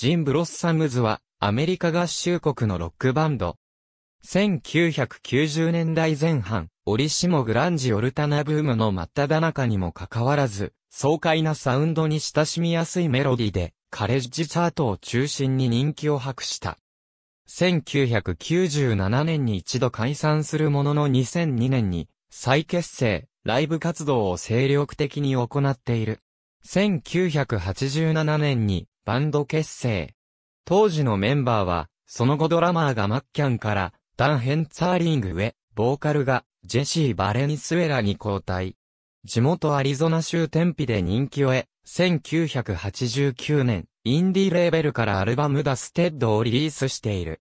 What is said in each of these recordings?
ジン・ブロッサムズは、アメリカ合衆国のロックバンド。1990年代前半、オリシモ・グランジ・オルタナブームの真っ只中にもかかわらず、爽快なサウンドに親しみやすいメロディで、カレッジチャートを中心に人気を博した。1997年に一度解散するものの2002年に再結成、ライブ活動を精力的に行っている。1987年にバンド結成。当時のメンバーは、その後ドラマーがマッキャンから、ダン・ヘンツァーリングへ、ボーカルが、ジェシー・バレニスエラに交代。地元アリゾナ州テンピで人気を得、1989年、インディレーベルからアルバムダステッドをリリースしている。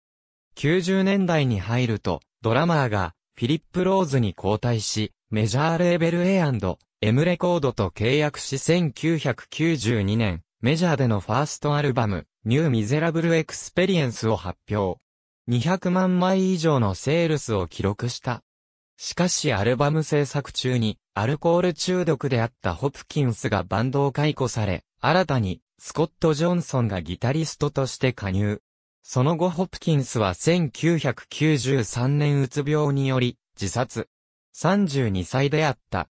90年代に入ると、ドラマーが、フィリップ・ローズに交代し、メジャーレーベル A&M レコードと契約し1992年、メジャーでのファーストアルバム、ニュー・ミゼラブル・エクスペリエンスを発表。200万枚以上のセールスを記録した。しかしアルバム制作中に、アルコール中毒であったホプキンスがバンドを解雇され、新たに、スコット・ジョンソンがギタリストとして加入。その後ホプキンスは1993年うつ病により、自殺。32歳であった。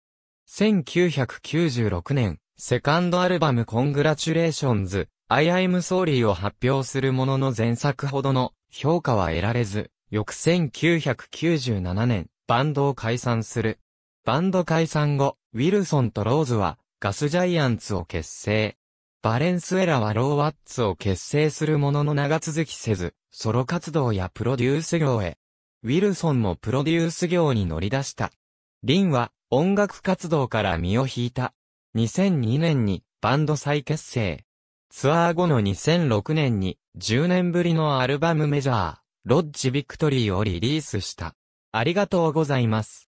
1996年、セカンドアルバムコングラチュレーションズ、アイアイムソーリーを発表するものの前作ほどの評価は得られず、翌1997年、バンドを解散する。バンド解散後、ウィルソンとローズはガスジャイアンツを結成。バレンスエラはローワッツを結成するものの長続きせず、ソロ活動やプロデュース業へ。ウィルソンもプロデュース業に乗り出した。リンは音楽活動から身を引いた。2002年にバンド再結成。ツアー後の2006年に10年ぶりのアルバムメジャー、ロッジビクトリーをリリースした。ありがとうございます。